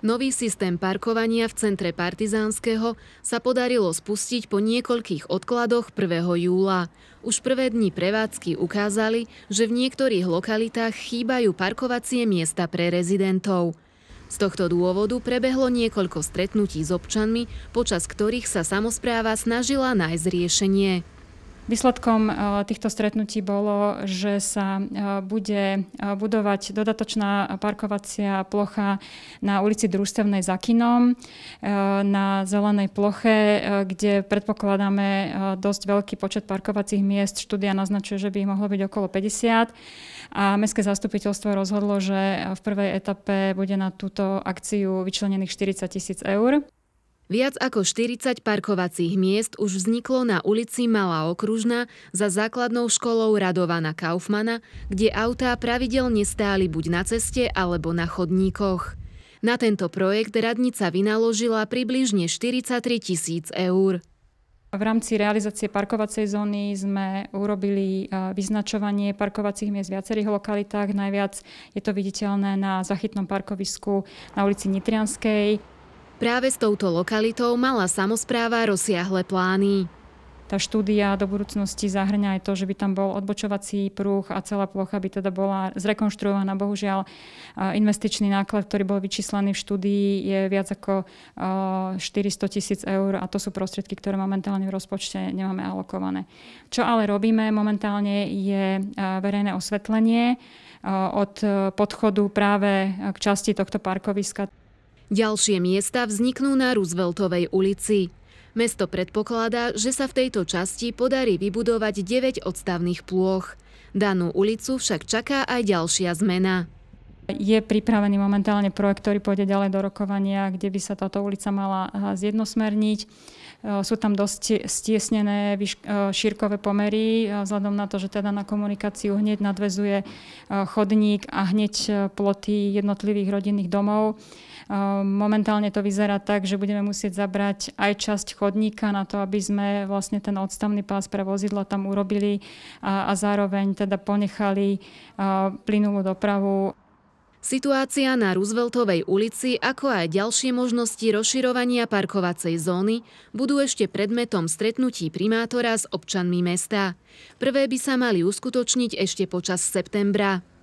Nový systém parkovania v centre Partizánskeho sa podarilo spustiť po niekoľkých odkladoch 1. júla. Už prvé dni prevádzky ukázali, že v niektorých lokalitách chýbajú parkovacie miesta pre rezidentov. Z tohto dôvodu prebehlo niekoľko stretnutí s občanmi, počas ktorých sa samozpráva snažila nájsť riešenie. Výsledkom e, týchto stretnutí bolo, že sa e, bude e, budovať dodatočná parkovacia plocha na ulici Družstevnej za kinom, na zelenej ploche, kde predpokladáme dosť veľký počet parkovacích miest. Štúdia naznačuje, že by ich mohlo byť okolo 50. A Mestské zastupiteľstvo rozhodlo, že v prvej etape bude na túto akciu vyčlenených 40 tisíc eur. Viac ako 40 parkovacích miest už vzniklo na ulici Malá okružná za základnou školou Radovana Kaufmana, kde autá pravidelne stáli buď na ceste alebo na chodníkoch. Na tento projekt radnica vynaložila približne 43 tisíc eur. V rámci realizácie parkovacej zóny sme urobili e, vyznačovanie parkovacích miest v viacerých lokalitách. Najviac je to viditeľné na zachytnom parkovisku na ulici Nitrianskej. Práve s touto lokalitou mala samozpráva rozsiahle plány. Tá štúdia do budúcnosti zahrňa aj to, že by tam bol odbočovací prúh a celá plocha by teda bola zrekonštruovaná. Bohužiaľ, investičný náklad, ktorý bol vyčíslený v štúdii, je viac ako 400 tisíc eur a to sú prostriedky, ktoré momentálne v rozpočte nemáme alokované. Čo ale robíme momentálne je verejné osvetlenie od podchodu práve k časti tohto parkoviska. Ďalšie miesta vzniknú na Rooseveltovej ulici. Mesto predpokladá, že sa v tejto časti podarí vybudovať 9 odstavných plôch. Danú ulicu však čaká aj ďalšia zmena. Je pripravený momentálne projekt, ktorý pôjde ďalej do rokovania, kde by sa táto ulica mala eh, zjednosmerniť. Eh, sú tam dosť stiesnené eh, šírkové pomery, vzhľadom na to, že teda na komunikáciu hneď nadvezuje chodník a hneď ploty jednotlivých rodinných domov. Momentálne to vyzerá tak, že budeme musieť zabrať aj časť chodníka na to, aby sme vlastne ten odstavný pás pre vozidla tam urobili a, a zároveň teda ponechali plynulú dopravu. Situácia na Rooseveltovej ulici, ako aj ďalšie možnosti rozširovania parkovacej zóny, budú ešte predmetom stretnutí primátora s občanmi mesta. Prvé by sa mali uskutočniť ešte počas septembra.